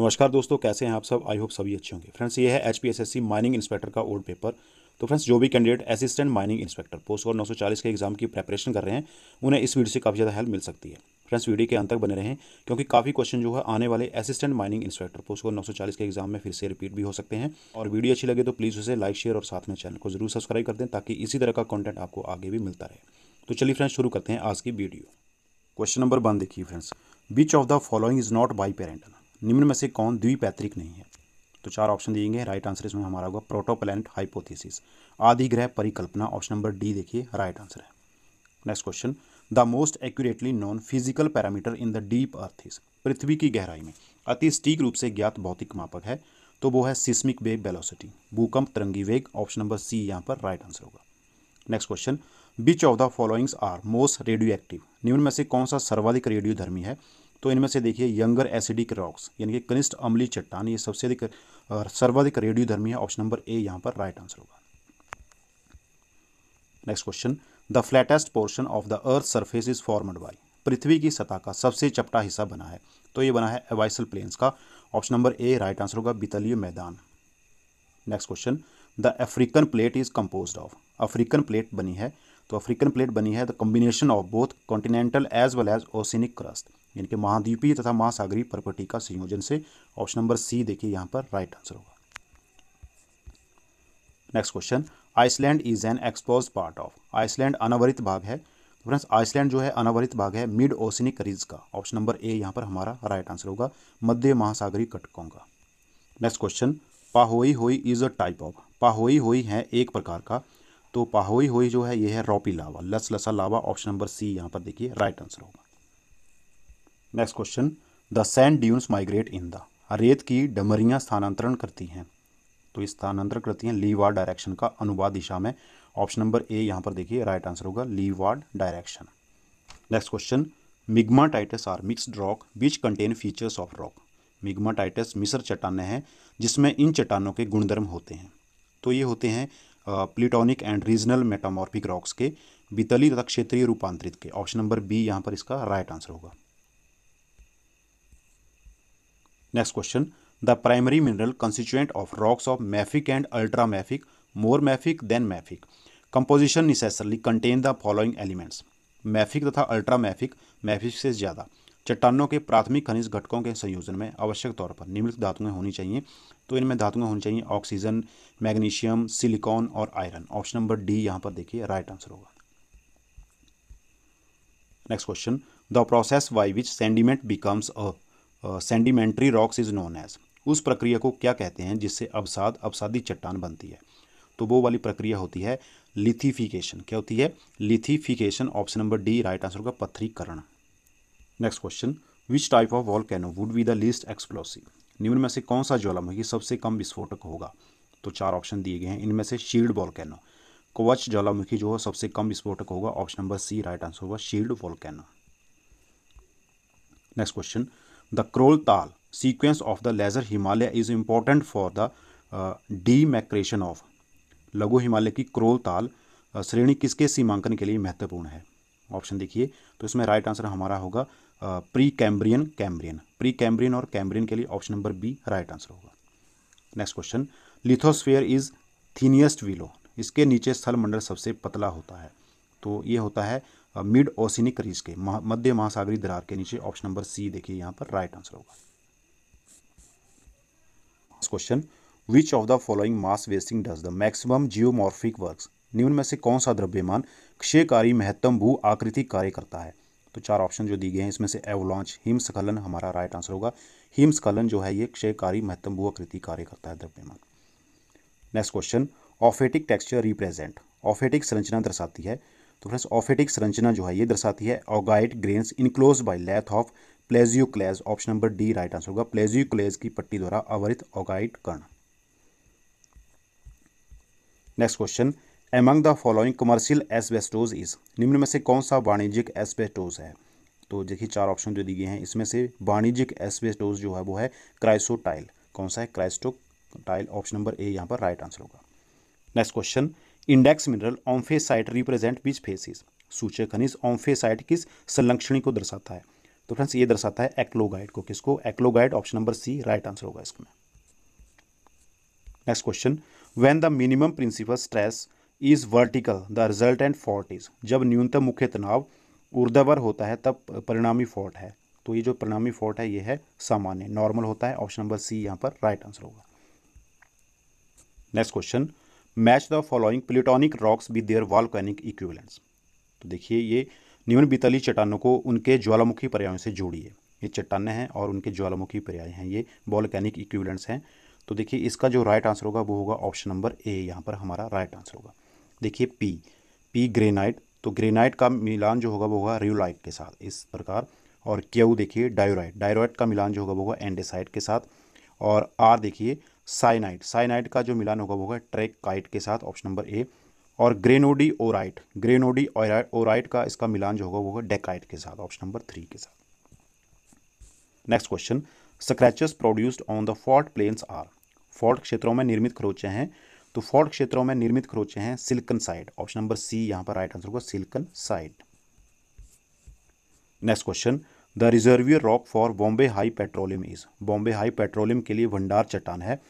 नमस्कार दोस्तों कैसे हैं आप सब आई होप सभी अच्छे होंगे फ्रेंड्स ये है एचपीएसएससी माइनिंग इंस्पेक्टर का ओल्ड पेपर तो फ्रेंड्स जो भी candidate assistant mining inspector post और 940 के एग्जाम की प्रेपरेशन कर रहे हैं उन्हें इस वीडियो से काफ़ी ज़्यादा हेल्प मिल सकती है फ्रेंड्स वीडियो के अंत तक बने रहें क्योंकि काफ़ी क्वेश्चन जो है आने वाले असिस्टेंट माइनिंग इंस्पेक्टर पोस्ट और नौ के एग्जाम में फिर से रिपीट भी हो सकते हैं और वीडियो अच्छी लगे तो प्लीज़ उसे लाइक शेयर और साथ में चैनल को जरूर सब्सक्राइब कर दें ताकि इसी तरह का कॉन्टेंट आपको आगे भी मिलता रहे तो चलिए फ्रेंड्स शुरू करते हैं आज की वीडियो क्वेश्चन नंबर वन देखिए friends which of the following is not by parental निम्न में से कौन द्विपैतृक नहीं है तो चार ऑप्शन दिए गए राइट आंसर इसमें हमारा होगा प्रोटोप्लैनेट हाइपोथेसिस ग्रह परिकल्पना ऑप्शन नंबर डी देखिए राइट आंसर है next question the most accurately non physical parameter in the deep earth is पृथ्वी की गहराई में अति सटीक रूप से ज्ञात भौतिक मापक है तो वो है सिस्मिक वेग वेलोसिटी भूकंप तरंगी वेग ऑप्शन नंबर सी यहाँ पर राइट आंसर होगा next question which of the followings are most radio active निम्न में से कौन सा सर्वाधिक रेडियो धर्मी है तो इनमें से देखिए यंगर एसिडिक रॉक्स यानी कि कनिष्ठ अमली चट्टान ये सबसे अधिक सर्वाधिक रेडियोधर्मी है ऑप्शन नंबर ए यहाँ पर राइट आंसर होगा next question the flattest portion of the earth surface is formed by पृथ्वी की सतह का सबसे चपटा हिस्सा बना है तो ये बना है एवाइसल प्लेन्स का option number A right answer होगा बितलीय मैदान next question the African plate is compose of African plate बनी है तो अफ्रीकन प्लेट बनी है the combination of both continental as well as oceanic crust यानी कि महाद्वीपीय तथा महासागरीय प्रकृति का संयोजन से ऑप्शन नंबर सी देखिए यहाँ पर राइट आंसर होगा next question Iceland is an expose part of Iceland अनावरित भाग है तो फ्रेंड्स आइसलैंड जो है अनावरित भाग है मिड ओसिनिक रिज का ऑप्शन नंबर ए यहाँ पर हमारा राइट आंसर होगा मध्य महासागरीय कटकों का next question pahoehoe is a type of pahoehoe है एक प्रकार का तो पाहोई होई जो है ये है रॉपी लावा लस लसा लावा ऑप्शन नंबर सी यहाँ पर देखिए राइट आंसर होगा next question the sand dunes migrate in the रेत की डमरियाँ स्थानांतरण करती हैं तो ये स्थानांतरण करती हैं लीवार्ड डायरेक्शन का अनुवाद दिशा में ऑप्शन नंबर ए यहाँ पर देखिए राइट आंसर होगा leeward direction next question migmatites are mixed rock which contain features of rock migmatites मिस्र चट्टाने हैं जिसमें इन चट्टानों के गुणधर्म होते हैं तो ये होते हैं plutonic and regional metamorphic rocks के बीतली तथा क्षेत्रीय रूपांतरित के ऑप्शन नंबर बी यहाँ पर इसका राइट आंसर होगा next question the primary mineral constituent of rocks of mafic and ultra mafic more mafic than mafic composition necessarily contain the following elements mafic तथा अल्ट्रा मैफिक मैफिक से ज़्यादा चट्टानों के प्राथमिक खनिज घटकों के संयोजन में आवश्यक तौर पर निम्नलिखित धातुएं होनी चाहिए तो इनमें धातुएं होनी चाहिए ऑक्सीजन मैग्नीशियम सिलिकॉन और आयरन ऑप्शन नंबर डी यहां पर देखिए राइट आंसर होगा next question the process by which sediment becomes a sedimentary rocks is known as उस प्रक्रिया को क्या कहते हैं जिससे अवसाद अवसादी चट्टान बनती है तो वो वाली प्रक्रिया होती है लिथिफिकेशन क्या होती है lithification option number D right answer होगा पत्थरीकरण next question which type of volcano would be the least explosive निम्न में से कौन सा ज्वालामुखी सबसे कम विस्फोटक होगा तो चार ऑप्शन दिए गए हैं इनमें से शील्ड वॉलकैनो कवच ज्वालामुखी जो है सबसे कम विस्फोटक होगा option number C right answer होगा shield volcano next question the Krol Tal sequence of the lesser Himalaya is important for the demarcation of लघु हिमालय की क्रोल ताल uh, श्रेणी किसके सीमांकन के लिए महत्वपूर्ण है ऑप्शन देखिए तो इसमें राइट आंसर हमारा होगा pre Cambrian Cambrian pre Cambrian और कैम्ब्रियन के लिए option number B right answer होगा next question lithosphere is thinnest below इसके नीचे स्थल मंडल सबसे पतला होता है तो ये होता है मिड ओसिनिक रीज के मध्य महासागरी दरार के नीचे ऑप्शन नंबर सी देखिए यहां पर राइट आंसर होगा question which of the following mass wasting does the maximum geomorphic works निम्न में से कौन सा द्रव्यमान क्षयकारी महत्तम भू आकृति कार्य करता है तो चार ऑप्शन जो दिए गए हैं इसमें से एवलॉन्च हिमस्खलन हमारा राइट आंसर होगा हिमस्खलन जो है ये क्षयकारी महत्तम भू आकृति कार्य करता है द्रव्यमान next question ophitic texture represent ophitic संरचना दर्शाती है तो फ्रेंड्स ऑफेटिक संरचना जो है ये दर्शाती है augite grains enclose by lath of plagioclase option number D right answer होगा प्लेजियोक्लेज की पट्टी द्वारा आवरित ऑगाइट कर्ण next question among the following commercial asbestos is निम्न में से कौन सा वाणिज्यिक एसबेस्टोज है तो देखिए चार ऑप्शन जो दिए गए हैं इसमें से वाणिज्यिक एसबेस्टोज जो है वो है क्राइसोटाइल कौन सा है chrysotile option number A यहाँ पर राइट आंसर होगा next question index mineral omphacite represent which facies सूचक खनिज ऑम्फेसाइट किस संलक्षणी को दर्शाता है तो फ्रेंड्स ये दर्शाता है एक्लोगाइड को किसको eclogite option number C right answer होगा इसमें next question when the minimum principal stress is vertical the resultant fault is जब न्यूनतम मुख्य तनाव ऊर्धावर होता है तब परिणामी फॉर्ट है तो ये जो परिणामी फॉर्ट है ये है सामान्य नॉर्मल होता है ऑप्शन नंबर सी यहाँ पर राइट आंसर होगा next question match the following plutonic rocks with their volcanic equivalents तो देखिए ये निम्न बीतली चट्टानों को उनके ज्वालामुखी पर्यायों से जोड़िए ये चट्टानें हैं और उनके ज्वालामुखी पर्याय हैं ये वॉल्केनिक इक्विवेलेंट्स हैं तो देखिए इसका जो राइट आंसर होगा वो होगा ऑप्शन नंबर ए यहाँ पर हमारा राइट आंसर होगा देखिए पी पी ग्रेनाइट तो ग्रेनाइट का मिलान जो होगा वो होगा रियोलाइट के साथ इस प्रकार और क्यू देखिए डायोराइट डायोराइट का मिलान जो होगा वो होगा एंडेसाइट के साथ और आर देखिए साइनाइट साइनाइट का जो मिलान होगा वो होगा ट्रैक काइट के साथ ऑप्शन नंबर ए और ग्रेनोडी ओराइट ग्रेनोडी ओराइट का इसका मिलान जो होगा वो होगा डेकाइट के साथ ऑप्शन नंबर थ्री के साथ next question scratches produced on the fault planes are fault क्षेत्रों में निर्मित खरोचे हैं तो फॉल्ट क्षेत्रों में निर्मित खरोचे हैं slickenside option number C यहां पर राइट आंसर होगा slickenside next question the reservoir rock for Bombay High petroleum is Bombay High petroleum के लिए भंडार चट्टान है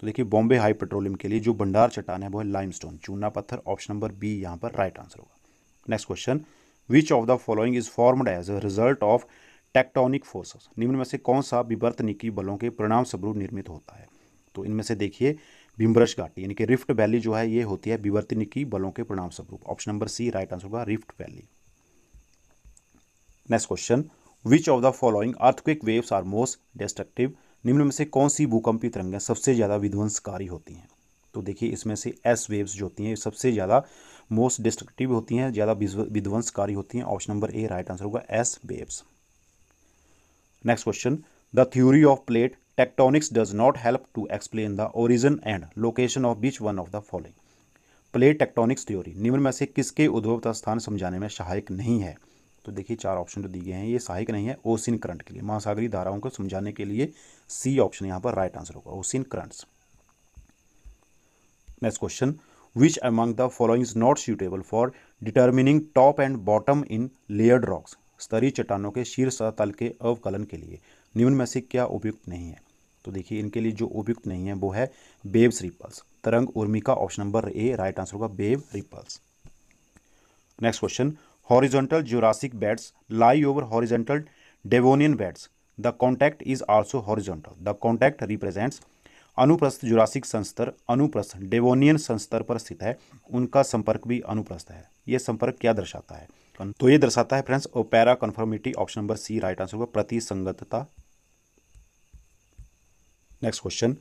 तो देखिए बॉम्बे हाई पेट्रोलियम के लिए जो भंडार चट्टान है वो है लाइमस्टोन चूना पत्थर ऑप्शन नंबर बी यहाँ पर राइट आंसर होगा next question which of the following is formed as a result of tectonic forces निम्न में से कौन सा विवर्तनिकी बलों के परिणाम स्वरूप निर्मित होता है तो इनमें से देखिए भीमरश घाटी यानी कि रिफ्ट वैली जो है ये होती है विवर्तनिकी बलों के परिणाम स्वरूप option number C right answer होगा rift valley next question which of the following earthquake waves are most destructive निम्न में से कौन सी भूकंपीय तरंगें सबसे ज़्यादा विध्वंसकारी होती हैं तो देखिए इसमें से एस वेव्स जो होती हैं सबसे ज़्यादा मोस्ट डिस्ट्रक्टिव होती हैं ज़्यादा विध्वंसकारी होती हैं option number A right answer होगा S waves next question the theory of plate tectonics does not help to explain the origin and location of which one of the following plate tectonics theory निम्न में से किसके उद्भव स्थान समझाने में सहायक नहीं है तो देखिए चार ऑप्शन जो तो दिए गए हैं ये सहायक नहीं है ओसिन करंट के लिए महासागरी धाराओं को समझाने के लिए सी ऑप्शन यहाँ पर राइट आंसर होगा ocean currents next question which among the following is not suitable for determining top and bottom in layered rocks स्तरीय चट्टानों के शीर्ष तल के अवकलन के लिए न्यून में से क्या उपयुक्त नहीं है तो देखिए इनके लिए जो उपयुक्त नहीं है वो है बेब्स रिपल्स तरंग उर्मी का option number A right answer होगा wave ripples next question horizontal Jurassic beds lie over horizontal Devonian beds. The contact is also horizontal. The contact represents अनुप्रस्थ जुरासिक संस्तर अनुप्रस्थ डेवोनियन संस्तर पर स्थित है उनका संपर्क भी अनुप्रस्थ है यह संपर्क क्या दर्शाता है तो यह दर्शाता है friends para conformity option number C right answer होगा प्रतिसंगतता next question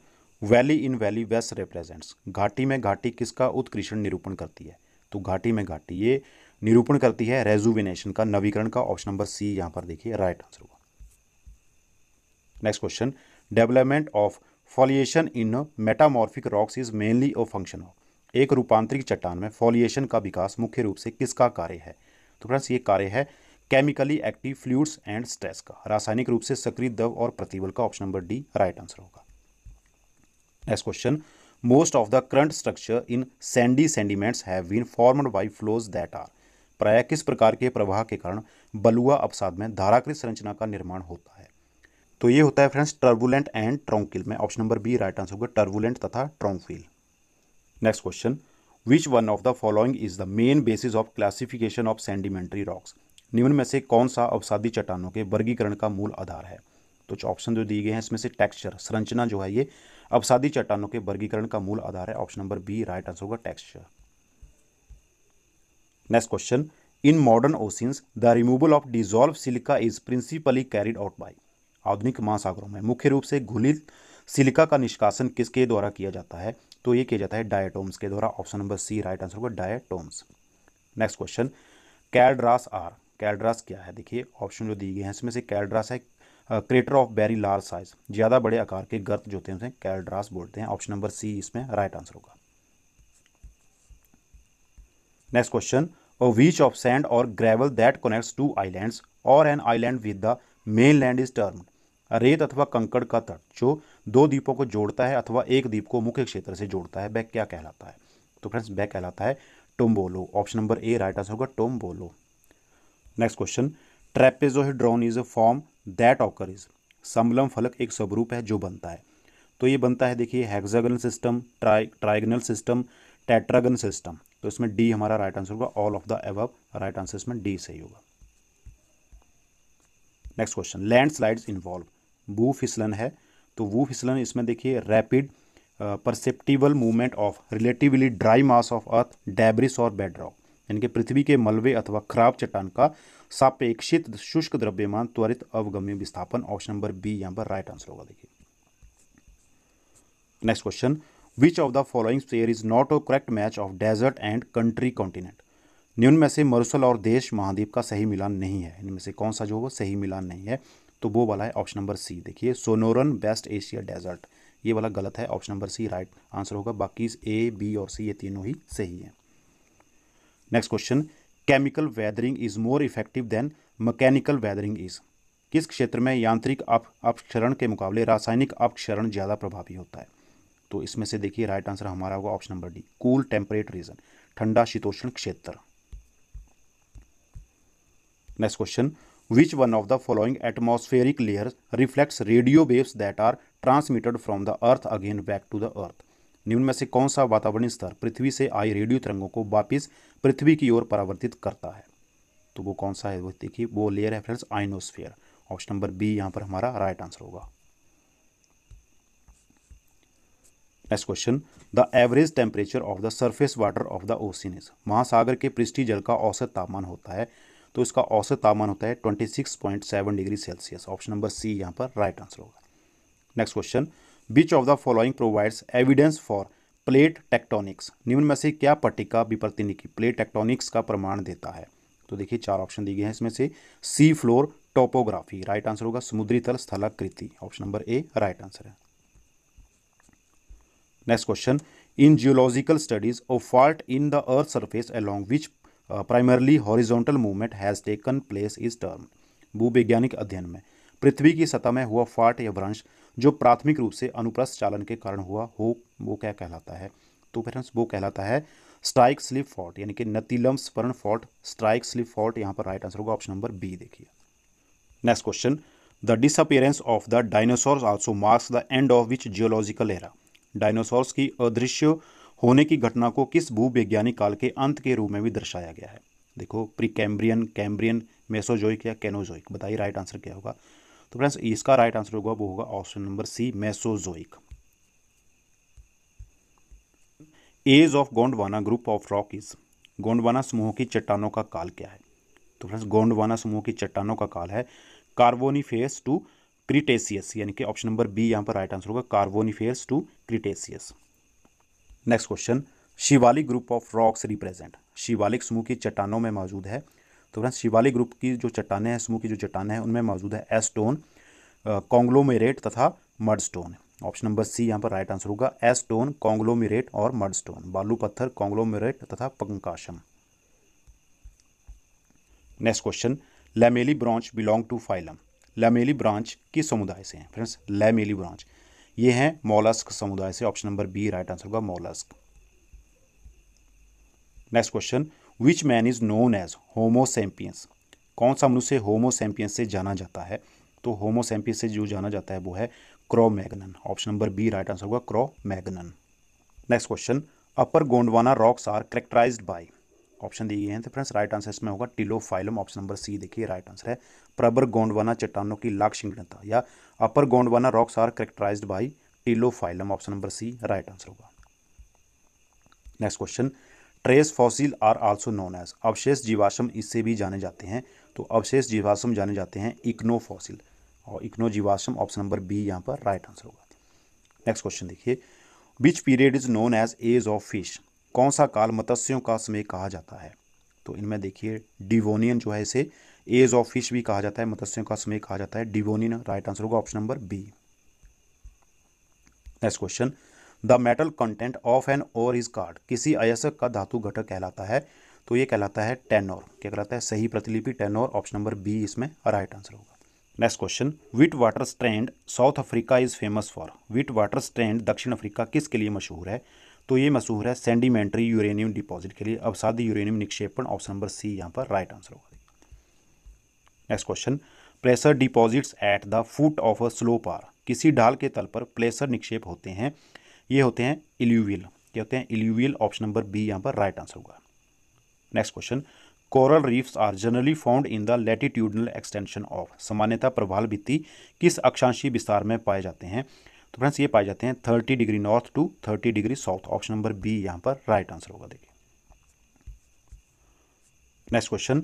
valley in valley west represents घाटी में घाटी किसका उत्कृष्ण निरूपण करती है तो घाटी में घाटी ये निरूपण करती है रेजुविनेशन का नवीकरण का ऑप्शन नंबर सी यहां पर देखिए राइट आंसर होगा next question development of foliation in metamorphic rocks is mainly a function of एक रूपांतरिक चट्टान में फॉलिएशन का विकास मुख्य रूप से किसका कार्य है तो फ्रेंड्स ये कार्य है chemically active fluids and stress का रासायनिक रूप से सक्रिय दव और प्रतिबल का option number D right answer होगा next question most of the current structure in sandy sediments have been formed by flows that are प्राय किस प्रकार के प्रवाह के कारण बलुआ अवसाद में धाराकृत संरचना का निर्माण होता है तो ये होता है फ्रेंड्स टर्बुलेंट एंड ट्रोंकिल में option number B right answer होगा टर्बुलेंट तथा tranquil next question which one of the following is the main basis of classification of sedimentary rocks निम्न में से कौन सा अवसादी चट्टानों के वर्गीकरण का मूल आधार है तो ऑप्शन जो दिए गए हैं इसमें से टेक्सचर संरचना जो है ये अवसादी चट्टानों के वर्गीकरण का मूल आधार है option number B right answer होगा texture next question in modern oceans the removal of dissolve silica is principally carried out by आधुनिक महासागरों में मुख्य रूप से घुलित सिलिका का निष्कासन किसके द्वारा किया जाता है तो ये किया जाता है डायटोम्स के द्वारा option number C right answer होगा diatoms next question calderas are calderas क्या है देखिए ऑप्शन जो दिए गए हैं इसमें से कैलड्रास है crater of very large size ज़्यादा बड़े आकार के गर्त जो होते हैं उसे कैलड्रास बोलते हैं ऑप्शन नंबर सी इसमें राइट आंसर होगा next question question which of sand और gravel that connects two islands और an island with the main land is term रेत अथवा कंकड़ का तट जो दो द्वीपों को जोड़ता है अथवा एक द्वीप को मुख्य क्षेत्र से जोड़ता है वह क्या कहलाता है तो फ्रेंड्स वह कहलाता है tombolo option number A right answer होगा tombolo next question trapezo trapezohedron is a form that occur is समलम फलक एक स्वरूप है जो बनता है तो ये बनता है देखिए hexagonal system tri trigonal system tetragon system तो इसमें डी हमारा राइट आंसर होगा all of the above right answer इसमें डी सही होगा next question land slides involve वू फिसलन है तो वू फिसलन इसमें देखिए rapid perceptible movement of relatively dry mass of earth debris और बेडरॉक यानी कि पृथ्वी के मलबे अथवा खराब चट्टान का सापेक्षित शुष्क द्रव्यमान त्वरित अवगम्य विस्थापन ऑप्शन नंबर बी यहाँ पर राइट आंसर होगा देखिए next question which of the following pair is not a correct match of desert and country continent निम्न में से मरुसल और देश महाद्वीप का सही मिलान नहीं है इनमें से कौन सा जो वो सही मिलान नहीं है तो वो वाला है ऑप्शन नंबर सी देखिए सोनोरन वेस्ट एशिया डेजर्ट ये वाला गलत है option number C right answer होगा बाकी ए बी और सी ये तीनों ही सही है next question chemical weathering is more effective than mechanical weathering is किस क्षेत्र में यांत्रिक अपक्षरण के मुकाबले रासायनिक अपक्षरण ज़्यादा प्रभावी होता है तो इसमें से देखिए राइट आंसर हमारा होगा option number D cool temperate region ठंडा शीतोष्ण क्षेत्र next question which one of the following atmospheric layer reflects radio waves that are transmitted from the earth again back to the earth निम्न में से कौन सा वातावरण स्तर पृथ्वी से आई रेडियो तरंगों को वापिस पृथ्वी की ओर परावर्तित करता है तो वो कौन सा है वो देखिए वो लेयर है friends ionosphere option number B यहाँ पर हमारा राइट आंसर होगा next question the average temperature of the surface water of the ocean is महासागर के पृष्ठी जल का औसत तापमान होता है तो इसका औसत तापमान होता है 26.7 degree Celsius option number C यहाँ पर राइट आंसर होगा next question which of the following provides evidence for plate tectonics निम्न में से क्या पट्टिका विपर्तिनी की प्लेट टेक्टोनिक्स का प्रमाण देता है तो देखिए चार ऑप्शन दिए गए हैं इसमें से sea floor topography right answer होगा समुद्री तल स्थलाकृति option number A right answer है next question in geological studies of fault in the earth surface along which primarily horizontal movement has taken place is term भूवैज्ञानिक अध्ययन में पृथ्वी की सतह में हुआ फॉल्ट या भ्रंश जो प्राथमिक रूप से अनुप्रस्थ चालन के कारण हुआ हो वो क्या कहलाता है तो फ्रेंड्स वो कहलाता है स्ट्राइक स्लिप फॉल्ट यानी कि नतीलम स्पर्ण फॉल्ट स्ट्राइक स्लिप फॉल्ट यहाँ पर राइट आंसर होगा ऑप्शन नंबर बी देखिए next question the disappearance of the dinosaur also marks the end of which geological era dinosaurs की अदृश्य होने की घटना को किस भूवैज्ञानिक काल के अंत के रूप में भी दर्शाया गया है देखो प्री कैम्ब्रियन कैम्ब्रियन मेसोजोइक या कैनोजोइक बताइए राइट आंसर क्या होगा तो फ्रेंड्स इसका राइट आंसर होगा वो होगा option number C Mesozoic age of Gondwana group of rock is Gondwana समूह की चट्टानों का काल क्या है तो फ्रेंड्स गोंडवाना समूह की चट्टानों का काल है कार्बोनीफेस टू क्रिटेसियस यानी कि ऑप्शन नंबर बी यहाँ पर राइट आंसर होगा carboniferous to cretaceous next question Shivalik group of rocks represent Shivalik समूह की चट्टानों में मौजूद है तो फ्रेंड्स शिवालिक ग्रुप की जो चट्टानें हैं समूह की जो चट्टानें हैं उनमें मौजूद है एस्टोन कॉन्ग्लोमेरेट तथा मडस्टोन ऑप्शन नंबर सी यहाँ पर राइट आंसर होगा एस्टोन कॉन्ग्लोमेरेट और मडस्टोन बालू पत्थर कॉन्ग्लोमेरेट तथा पंकाशम next question lamellibranch belong to phylum lamellibranch के समुदाय से हैं फ्रेंड्स लैमेली ब्रांच ये हैं मोलस्क समुदाय से option number B right answer होगा mollusc next question which man is known as homo sapiens कौन सा मनुष्य होमोसेम्पियंस से जाना जाता है तो होमोसेम्पियंस से जो जाना जाता है वो है Cro Magnon option number B right answer होगा Cro Magnon next question upper Gondwana rocks are characterized by option दिए गए हैं तो फ्रेंड्स राइट आंसर इसमें होगा ptilophyllum option number C देखिए राइट आंसर है प्रबर गोंडवाना चट्टानों की लाक्षिंगता या upper Gondwana rocks are characterized by ptilophyllum option number C right answer होगा next question trace fossil are also known as अवशेष जीवाश्म इससे भी जाने जाते हैं तो अवशेष जीवाश्म जाने जाते हैं इक्नो फॉसिल और इक्नो जीवाश्म ऑप्शन नंबर बी यहाँ पर राइट आंसर होगा नेक्स्ट क्वेश्चन देखिए which period is known as age of fish कौन सा काल मत्स्यों का समय कहा जाता है तो इनमें देखिए डिवोनियन जो है इसे एज ऑफ फिश भी कहा जाता है मत्स्यों का समय कहा जाता है डिवोनियन राइट आंसर होगा option number B next question the metal content of an ore is called किसी अयस्क का धातु घटक कहलाता है तो ये कहलाता है टेनोर क्या कहलाता है सही प्रतिलिपि टेनोर ऑप्शन नंबर बी इसमें राइट आंसर होगा next question Witwatersrand South Africa is famous for Witwatersrand दक्षिण अफ्रीका किसके लिए मशहूर है तो ये मशहूर है सेंडिमेंट्री यूरेनियम डिपॉजिट के लिए अवसादी यूरेनियम निक्षेपण ऑप्शन नंबर सी यहाँ पर राइट आंसर होगा next question pressure deposits at the foot of a slope are किसी ढाल के तल पर प्लेसर निक्षेप होते हैं ये होते हैं इल्यूवियल क्या होते हैं इल्यूवियल ऑप्शन नंबर बी यहाँ पर राइट आंसर होगा next question coral reefs are generally found in the latitudinal extension of सामान्यता प्रभाल भित्ति किस अक्षांशी विस्तार में पाए जाते हैं तो फ्रेंड्स ये पाए जाते हैं thirty degree north to thirty degree south option number B यहाँ पर राइट आंसर होगा देखिए next question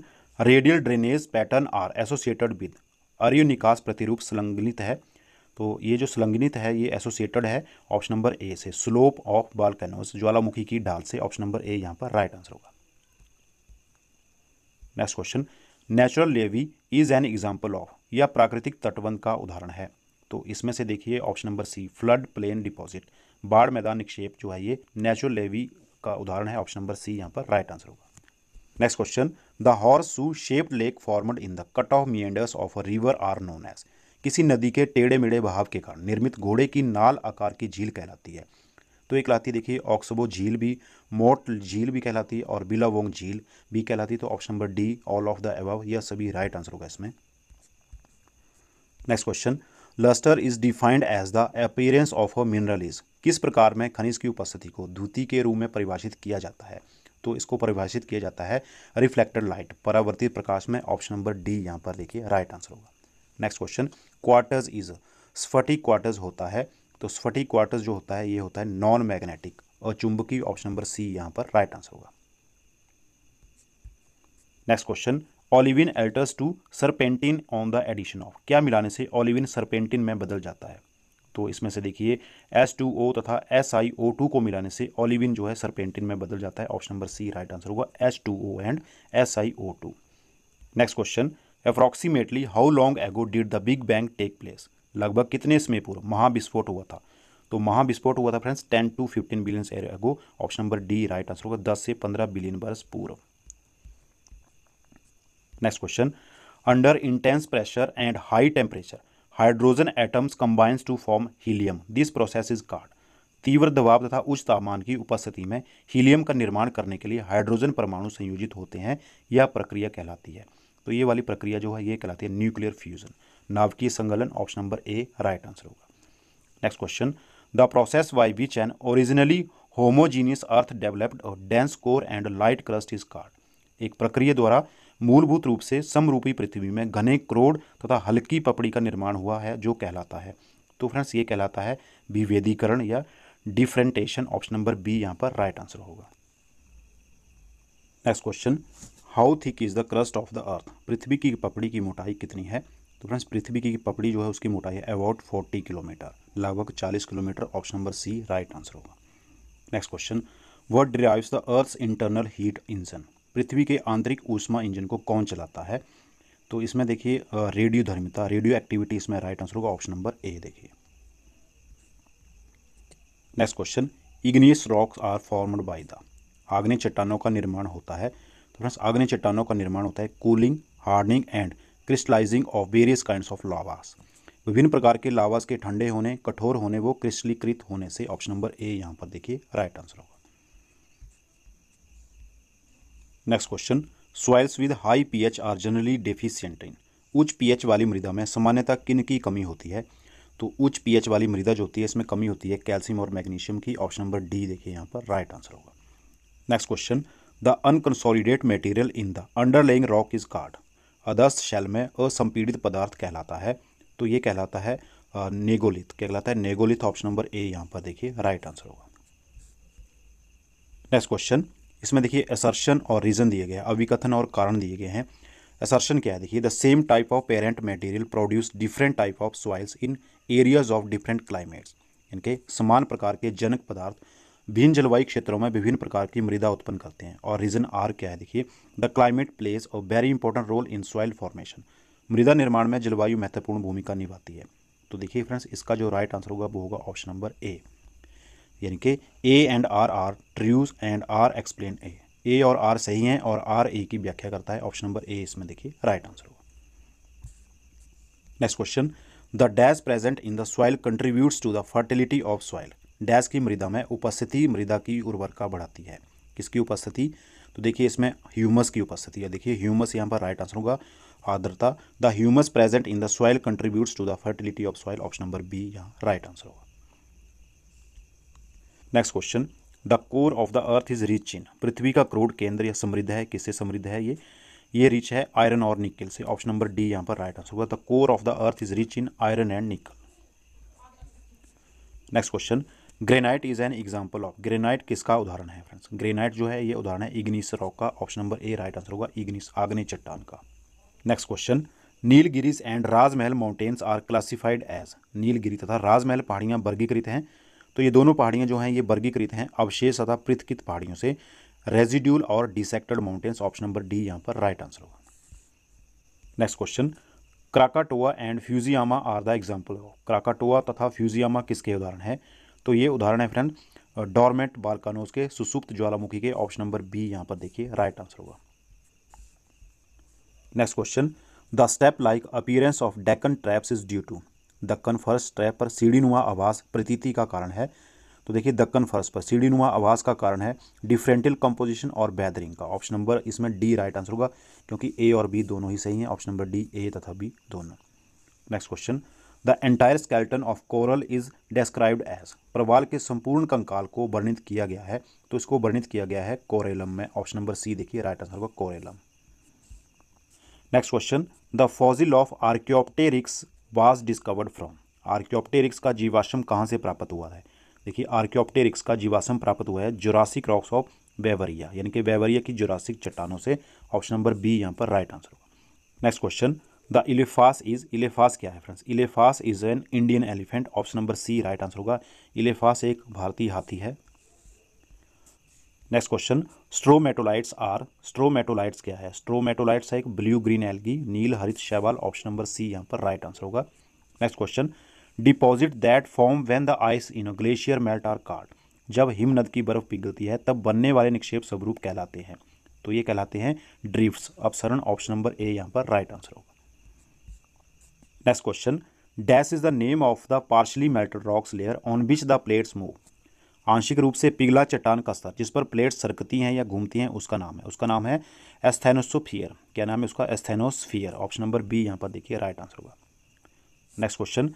radial drainage pattern are associated with अर्य निकास प्रतिरूप संलग्नित है तो ये जो संलग्नित है ये एसोसिएटेड है ऑप्शन नंबर ए से स्लोप ऑफ बालकैनोस ज्वालामुखी की डाल से ऑप्शन नंबर ए यहाँ पर राइट आंसर होगा next question natural levee is an example of यह प्राकृतिक तटबंध का उदाहरण है तो इसमें से देखिए option number C flood plain deposit बाढ़ मैदान निक्षेप जो है ये नेचुरल लेवी का उदाहरण है ऑप्शन नंबर सी यहाँ पर राइट आंसर होगा next question the horseshoe shaped lake formed in the cut off meanders of a river are known as किसी नदी के टेढ़े मेढ़े बहाव के कारण निर्मित घोड़े की नाल आकार की झील कहलाती है तो एक लाती देखिए ऑक्सबो झील भी मोट झील भी कहलाती है और बिलावोंग झील भी कहलाती है तो option number D all of the above यह सभी राइट आंसर होगा इसमें next question lustre is defined as the appearance of a mineral is किस प्रकार में खनिज की उपस्थिति को धूती के रूप में परिभाषित किया जाता है तो इसको परिभाषित किया जाता है रिफ्लेक्टेड लाइट परावर्तित प्रकाश में ऑप्शन नंबर डी यहाँ पर देखिए राइट आंसर होगा नेक्स्ट क्वेश्चन क्वार्टर्स इज स्फटिक क्वार्टर्स होता है तो स्फटिक क्वार्टर्स जो होता है ये होता है नॉन मैग्नेटिक और चुंबकीय ऑप्शन नंबर सी यहाँ पर राइट आंसर होगा next question olivine alters to serpentine on the addition of क्या मिलाने से ऑलिविन सरपेंटिन में बदल जाता है तो इसमें से देखिए एस टू ओ तथा एस आई ओ टू को मिलाने से ऑलिविन जो है सरपेंटिन में बदल जाता है option number C right answer होगा S two O and S I O two next question approximately how long ago did the big bang take place लगभग कितने समय पूर्व महाविस्फोट हुआ था तो महाविस्फोट हुआ था friends ten to fifteen billion ago option number D right answer होगा दस से पंद्रह बिलियन वर्ष पूर्व next question under intense pressure and high temperature hydrogen atoms combines to form helium this process is called तीव्र दबाव तथा उच्च तापमान की उपस्थिति में हीलियम का निर्माण करने के लिए हाइड्रोजन परमाणु संयोजित होते हैं यह प्रक्रिया कहलाती है तो ये वाली प्रक्रिया जो है ये कहलाती है न्यूक्लियर फ्यूजन नावकीय संगलन option number A right answer होगा next question the process by which an originally homogeneous earth developed dense core and light crust is called एक प्रक्रिया द्वारा मूलभूत रूप से समरूपी पृथ्वी में घने क्रोड़ तथा हल्की पपड़ी का निर्माण हुआ है जो कहलाता है तो फ्रेंड्स ये कहलाता है विवेदीकरण या डिफ्रेंटेशन ऑप्शन नंबर बी यहाँ पर राइट आंसर होगा next question how thick is the crust of the earth पृथ्वी की पपड़ी की मोटाई कितनी है तो फ्रेंड्स पृथ्वी की पपड़ी जो है उसकी मोटाई है अबाउट फोर्टी किलोमीटर लगभग चालीस kilometre option number C right answer होगा next question what drives the earth internal heat engine पृथ्वी के आंतरिक ऊष्मा इंजन को कौन चलाता है तो इसमें देखिए रेडियो धर्मिता रेडियो एक्टिविटी इसमें राइट आंसर होगा ऑप्शन नंबर ए देखिए next question igneous rocks are formed by the आग्नेय चट्टानों का निर्माण होता है तो फ्रेंड्स आग्नेय चट्टानों का निर्माण होता है cooling hardening and crystallising of various kind of lavas विभिन्न प्रकार के लावास के ठंडे होने कठोर होने वो क्रिस्टलीकृत होने से ऑप्शन नंबर ए यहाँ पर देखिए राइट आंसर होगा next question soils with high pH are generally deficient in उच्च पीएच वाली मृदा में सामान्यतः किन की कमी होती है तो उच्च पीएच वाली मृदा जो होती है इसमें कमी होती है कैल्शियम और मैग्नीशियम की ऑप्शन नंबर डी देखिए यहाँ पर राइट आंसर होगा next question the unconsolidated material in the underlying rock is called अदस्त शैल में असंपीड़ित पदार्थ कहलाता है तो ये कहलाता है नेगोलिथ क्या कहलाता है नेगोलिथ ऑप्शन नंबर ए यहाँ पर देखिए राइट आंसर होगा नेक्स्ट क्वेश्चन इसमें देखिए असर्शन और रीज़न दिए गए हैं अविकथन और कारण दिए गए हैं असर्शन क्या है देखिए the same type of parent material produce different type of soils in areas of different climates इनके समान प्रकार के जनक पदार्थ भिन्न जलवायु क्षेत्रों में विभिन्न प्रकार की मृदा उत्पन्न करते हैं और रीज़न आर क्या है देखिए the climate place a very important role in soil formation मृदा निर्माण में जलवायु महत्वपूर्ण भूमिका निभाती है तो देखिए फ्रेंड्स इसका जो राइट आंसर होगा वो होगा ऑप्शन नंबर ए यानी कि A and R are true and R explain A A और आर सही हैं और आर ए की व्याख्या करता है ऑप्शन नंबर ए इसमें देखिए राइट आंसर होगा next question the dash present in the soil contributes to the fertility of soil dash की मृदा में उपस्थिति मृदा की उर्वरता बढ़ाती है किसकी उपस्थिति तो देखिए इसमें ह्यूमस की उपस्थिति है देखिए ह्यूमस यहाँ पर राइट आंसर होगा आर्द्रता the humus present in the soil contributes to the fertility of soil option number B यहाँ राइट आंसर होगा next question the core of the earth is rich in पृथ्वी का क्रोड केंद्र या समृद्ध है किससे समृद्ध है ये ये रिच है आयरन और निकल से ऑप्शन नंबर डी यहाँ पर राइट आंसर होगा the core of the earth is rich in iron and nickel next question granite is an example of granite किसका उदाहरण है फ्रेंड्स ग्रेनाइट जो है ये उदाहरण है इग्निस रॉक का option number A right answer होगा इग्निस आग्नि चट्टान का next question Nilgiris and Rajmahal mountains are classified as Nilgiri तथा राजमहल पहाड़ियाँ वर्गीकृत हैं तो ये दोनों पहाड़ियाँ जो हैं ये वर्गीकृत हैं अवशेष तथा पृथकित पहाड़ियों से रेजिड्यूल और dissected mountains option number D यहाँ पर राइट आंसर होगा next question Krakatoa and Fujiyama are the example Krakatoa तथा फ्यूजियामा किसके उदाहरण है तो ये उदाहरण है फ्रेंड डॉर्मेट बालकानोज के सुसुप्त ज्वालामुखी के ऑप्शन नंबर बी यहाँ पर देखिए राइट आंसर होगा next question the step like appearance of Deccan traps is due to Deccan फर्श ट्रैप पर सीढ़ीनुमा आवास प्रतीति का कारण है तो देखिए दक्कन फर्श पर सीढ़ीनुमा आवास का कारण है डिफरेंटल कंपोजिशन और बैदरिंग का ऑप्शन नंबर इसमें डी राइट आंसर होगा क्योंकि ए और बी दोनों ही सही हैं ऑप्शन नंबर डी ए तथा बी दोनों next question the entire skeleton of coral is described as प्रवाल के संपूर्ण कंकाल को वर्णित किया गया है तो इसको वर्णित किया गया है कोरेलम में ऑप्शन नंबर सी देखिए राइट आंसर होगा corallum next question the fossil of archaeopteryx was discovered from archaeopteryx का जीवाश्रम कहाँ से प्राप्त हुआ है देखिए आर्क्योप्टेरिक्स का जीवाश्रम प्राप्त हुआ है जोरासिक रॉक्स ऑफ वेवरिया यानी कि वेवरिया की जोरासिक चट्टानों से ऑप्शन नंबर बी यहाँ पर राइट आंसर होगा next question the elephas is elephas क्या है friends elephas is an Indian elephant option number C right answer होगा इलेफास एक भारतीय हाथी है next question stromatolites are stromatolites क्या है स्ट्रोमेटोलाइट्स है एक ब्लू ग्रीन एलगी नील हरित शैवाल ऑप्शन नंबर सी यहाँ पर राइट आंसर होगा next question deposit that form when the ice in glacier melt are called जब हिमनद की बर्फ पिघलती है तब बनने वाले निक्षेप स्वरूप कहलाते हैं तो ये कहलाते हैं ड्रिफ्ट अपसरण ऑप्शन नंबर ए यहाँ पर राइट आंसर होगा next question dash is the name of the partially melted rocks layer on which the plates move आंशिक रूप से पिघला चट्टान का स्तर जिस पर प्लेट सरकती हैं या घूमती हैं उसका नाम है उसका नाम है एस्थेनोसोफियर क्या नाम है उसका एस्थेनोसफियर ऑप्शन नंबर बी यहाँ पर देखिए राइट आंसर होगा next question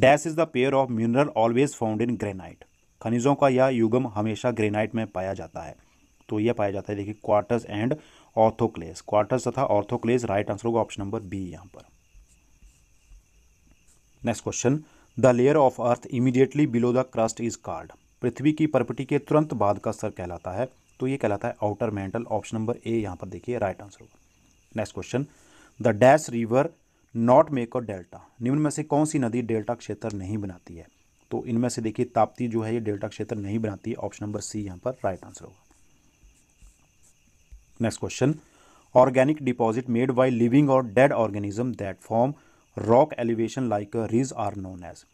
dash is the pair of mineral always found in granite खनिजों का यह युगम हमेशा ग्रेनाइट में पाया जाता है तो यह पाया जाता है देखिए क्वार्टर्स एंड ऑर्थोक्लेस क्वार्टर्स तथा ऑर्थोक्लेस राइट आंसर होगा ऑप्शन नंबर बी यहाँ पर next question the layer of earth immediately below the crust is called पृथ्वी की परपटी के तुरंत बाद का सर कहलाता है तो ये कहलाता है outer mantle option number A यहाँ पर देखिए राइट आंसर होगा next question the dash river not make a delta निम्न में से कौन सी नदी डेल्टा क्षेत्र नहीं बनाती है तो इनमें से देखिए ताप्ती जो है ये डेल्टा क्षेत्र नहीं बनाती है ऑप्शन नंबर सी यहाँ पर राइट आंसर होगा next question organic deposit made by living और dead organism that form rock elevation like ridge are known as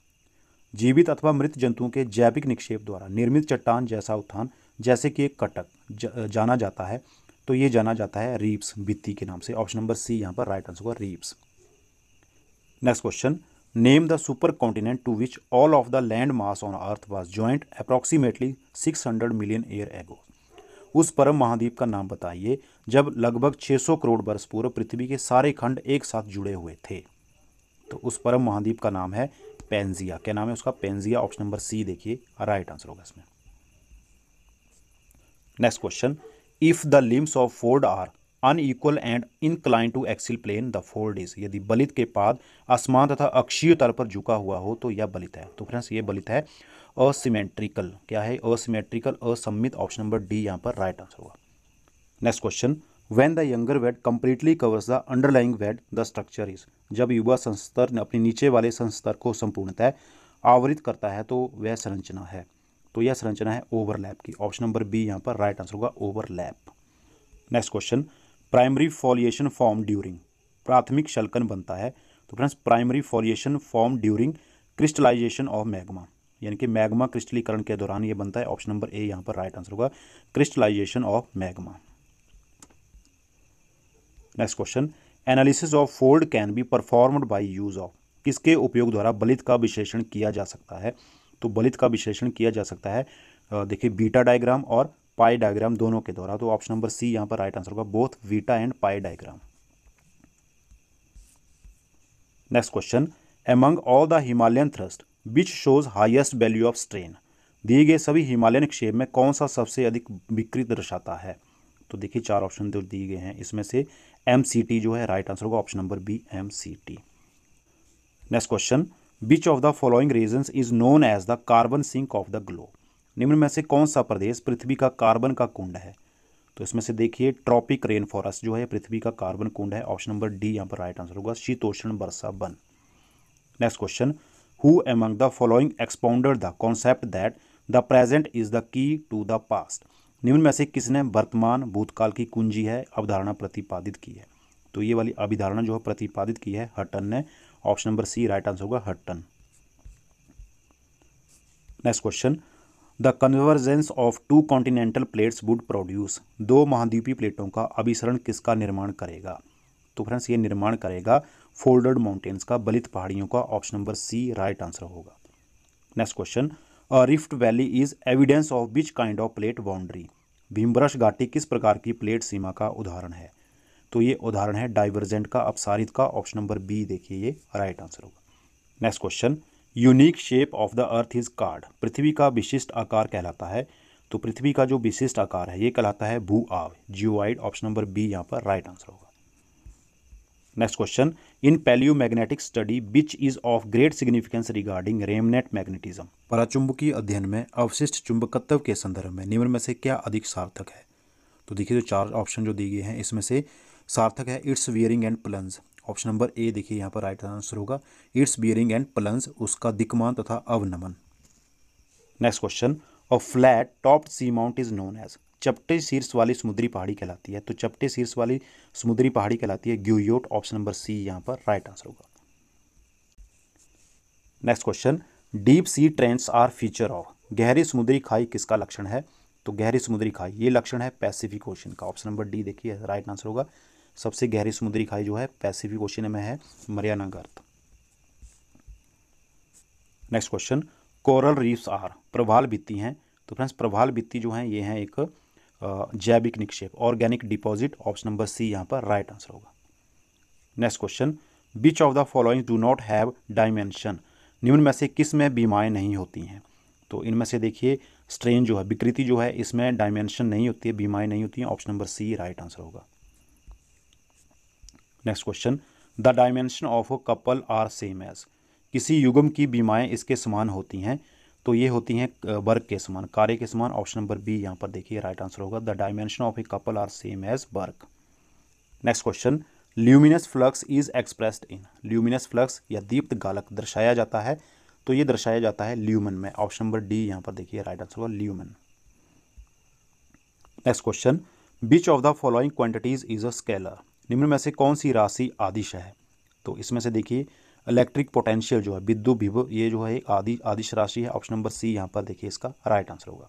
जीवित अथवा मृत जंतुओं के जैविक निक्षेप द्वारा निर्मित चट्टान जैसा उत्थान जैसे कि एक कटक ज, जाना जाता है तो ये जाना जाता है रीप्स भित्ती के नाम से ऑप्शन नंबर सी यहाँ पर राइट आंसर होगा रीप्स next question name the super continent to which all of the land mass on earth was joined approximately hundred million year ago उस परम महाद्वीप का नाम बताइए जब लगभग 600 करोड़ वर्ष पूर्व पृथ्वी के सारे खंड एक साथ जुड़े हुए थे तो उस परम महाद्वीप का नाम है पेंजिया क्या नाम है उसका पेंजिया ऑप्शन नंबर सी देखिए राइट आंसर होगा इसमें next question if the limbs of fold are unequal and incline to axial plane the fold is यदि बलित के पाद आसमान तथा अक्षीय तल पर झुका हुआ हो तो यह बलित है तो फ्रेंड्स ये बलित है असिमेट्रिकल क्या है असिमेट्रिकल असम्मित ऑप्शन नंबर डी यहाँ पर राइट आंसर होगा next question when the younger bed completely covers the underlying bed the structure is जब युवा संस्तर अपने नीचे वाले संस्तर को संपूर्णतः आवरित करता है तो वह संरचना है तो यह संरचना है ओवरलैप की ऑप्शन नंबर बी यहाँ पर राइट आंसर होगा overlap next question primary foliation form during प्राथमिक शलकन बनता है तो friends primary foliation form during crystallization of magma यानी कि मैग्मा क्रिस्टलीकरण के दौरान यह बनता है ऑप्शन नंबर ए यहाँ पर राइट आंसर होगा crystallization of magma next question analysis of fold can be performed by use of किसके उपयोग द्वारा बलित का विश्लेषण किया जा सकता है तो बलित का विश्लेषण किया जा सकता है देखिए बीटा डायग्राम और पाई डायग्राम दोनों के द्वारा तो ऑप्शन नंबर सी यहाँ पर राइट आंसर होगा both beta and pi diagram next question among all the Himalayan thrust which shows highest value of strain दिए गए सभी हिमालयन क्षेत्र में कौन सा सबसे अधिक विकृत दर्शाता है तो देखिए चार ऑप्शन तो दिए गए हैं इसमें से एम सी टी जो है राइट आंसर होगा option number B M C T next question which of the following region is known as the carbon sink of the globe निम्न में से कौन सा प्रदेश पृथ्वी का कार्बन का कुंड है तो इसमें से देखिए ट्रॉपिक रेन फॉरेस्ट जो है पृथ्वी का कार्बन कुंड है ऑप्शन नंबर डी यहाँ पर राइट आंसर होगा शीतोषण वर्षा बन next question who among the following expounded the concept that the present is the key to the past निम्न में से किसने वर्तमान भूतकाल की कुंजी है अवधारणा प्रतिपादित की है तो ये वाली अभिधारणा जो है प्रतिपादित की है हटन ने option number C right answer होगा Hutton next question the convergence of two continental plates would produce दो महाद्वीपीय प्लेटों का अभिसरण किसका निर्माण करेगा तो फ्रेंड्स ये निर्माण करेगा फोल्डर्ड माउंटेन्स का बलित पहाड़ियों का option number C right answer होगा next question rift valley is evidence of which kind of plate boundary भीमब्रश घाटी किस प्रकार की प्लेट सीमा का उदाहरण है तो ये उदाहरण है डाइवर्जेंट का अपसारित का ऑप्शन नंबर बी देखिए ये राइट आंसर होगा next question unique shape of the earth is called पृथ्वी का विशिष्ट आकार कहलाता है तो पृथ्वी का जो विशिष्ट आकार है ये कहलाता है भू आव जियोवाइड ऑप्शन नंबर बी यहाँ पर राइट आंसर होगा next question in paleo magnetic study which is of great significance regarding remnant magnetism पराचुंबकीय अध्ययन में अवशिष्ट चुंबकत्व के संदर्भ में निम्न में से क्या अधिक सार्थक है तो देखिए जो चार ऑप्शन जो दिए गए हैं इसमें से सार्थक है its bearing and plunge option number A देखिए यहाँ पर राइट आंसर होगा इट्स बियरिंग एंड प्लंस उसका दिकमान तथा अवनमन next question a flat top sea mount is known as चपटे शीर्ष वाली समुद्री पहाड़ी कहलाती है तो चपटे शीर्ष वाली समुद्री पहाड़ी कहलाती है ग्यूयोट ऑप्शन नंबर सी यहां पर राइट आंसर होगा next question deep sea trenches are feature of गहरी समुद्री खाई किसका लक्षण है तो गहरी समुद्री खाई ये लक्षण है पैसिफिक ओशन का ऑप्शन नंबर डी देखिए राइट आंसर होगा सबसे गहरी समुद्री खाई जो है पैसिफिक ओशन में है मरियाना गर्त next question coral reefs are प्रभाल भित्ति हैं तो फ्रेंड्स प्रभाल भित्ति जो हैं ये हैं एक जैविक निक्षेप organic deposit option number C यहाँ पर राइट आंसर होगा next question which of the following do not have dimension निम्न में से किस में बीमाएँ नहीं होती हैं तो इनमें से देखिए स्ट्रेन जो है विकृति जो है इसमें डायमेंशन नहीं होती है बीमाएँ नहीं होती हैं option number C right answer होगा next question the dimension of a couple are same as किसी युगम की बीमाएँ इसके समान होती हैं तो ये होती हैं वर्ग के समान कार्य के समान ऑप्शन नंबर बी यहाँ पर देखिए राइट आंसर होगा the dimension of a couple are same as work next question luminous flux is expressed in luminous flux या दीप्त गालक दर्शाया जाता है तो ये दर्शाया जाता है ल्यूमन में ऑप्शन नंबर डी यहाँ पर देखिए राइट आंसर होगा lumen next question which of the following quantities is a scalar निम्न में से कौन सी राशि आदिश है तो इसमें से देखिए इलेक्ट्रिक पोटेंशियल जो है विद्यु विभव ये जो है एक आदि आदिश राशि है ऑप्शन नंबर सी यहाँ पर देखिए इसका राइट आंसर होगा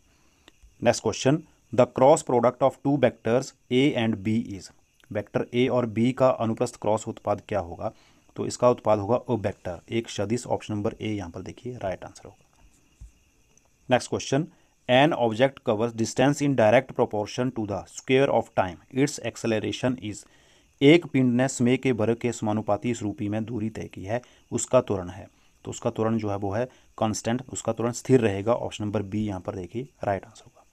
next question the cross product of two vectors A and B is vector A और बी का अनुप्रस्थ क्रॉस उत्पाद क्या होगा तो इसका उत्पाद होगा ओ वैक्टर एक सदिश ऑप्शन नंबर ए यहाँ पर देखिए राइट आंसर होगा next question an object covers distance in direct proportion to the square of time its acceleration is एक पिंड ने समय के वर्ग के समानुपाती इस रूपी में दूरी तय की है उसका त्वरण है तो उसका त्वरण जो है वो है कांस्टेंट उसका त्वरण स्थिर रहेगा ऑप्शन नंबर बी यहाँ पर देखिए राइट आंसर होगा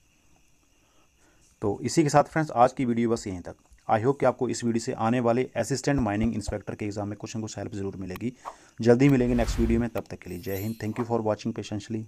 तो इसी के साथ फ्रेंड्स आज की वीडियो बस यहीं तक आई होप कि आपको इस वीडियो से आने वाले असिस्टेंट माइनिंग इंस्पेक्टर के एग्जाम में कुछ को कुछ हेल्प जरूर मिलेगी जल्दी मिलेंगे नेक्स्ट वीडियो में तब तक के लिए जय हिंद थैंक यू फॉर वॉचिंग पेशेंशली